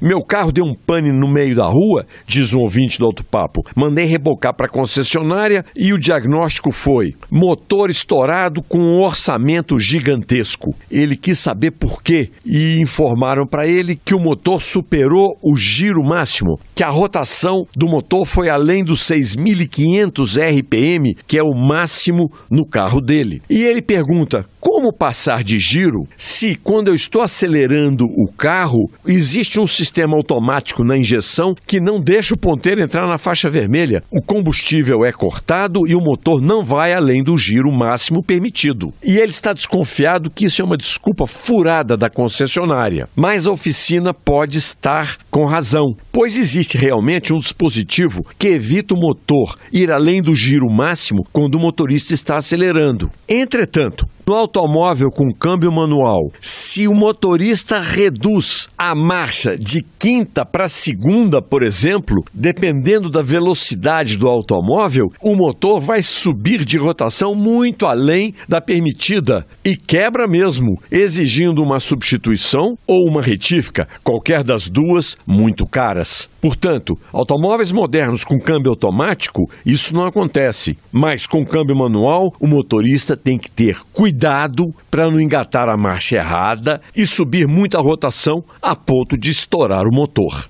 Meu carro deu um pane no meio da rua, diz um ouvinte do Alto Papo. Mandei rebocar para a concessionária e o diagnóstico foi: motor estourado com um orçamento gigantesco. Ele quis saber por quê e informaram para ele que o motor superou o giro máximo, que a rotação do motor foi além dos 6.500 RPM, que é o máximo no carro dele. E ele pergunta: como passar de giro se, quando eu estou acelerando o carro, existe um sistema automático na injeção que não deixa o ponteiro entrar na faixa vermelha? O combustível é cortado e o motor não vai além do giro máximo permitido. E ele está desconfiado que isso é uma desculpa furada da concessionária. Mas a oficina pode estar com razão, pois existe realmente um dispositivo que evita o motor ir além do giro máximo quando o motorista está acelerando. Entretanto, no automóvel com câmbio manual, se o motorista reduz a marcha de quinta para segunda, por exemplo, dependendo da velocidade do automóvel, o motor vai subir de rotação muito além da permitida e quebra mesmo, exigindo uma substituição ou uma retífica, qualquer das duas muito caras. Portanto, automóveis modernos com câmbio automático, isso não acontece, mas com câmbio manual, o motorista tem que ter cuidado cuidado para não engatar a marcha errada e subir muita rotação a ponto de estourar o motor.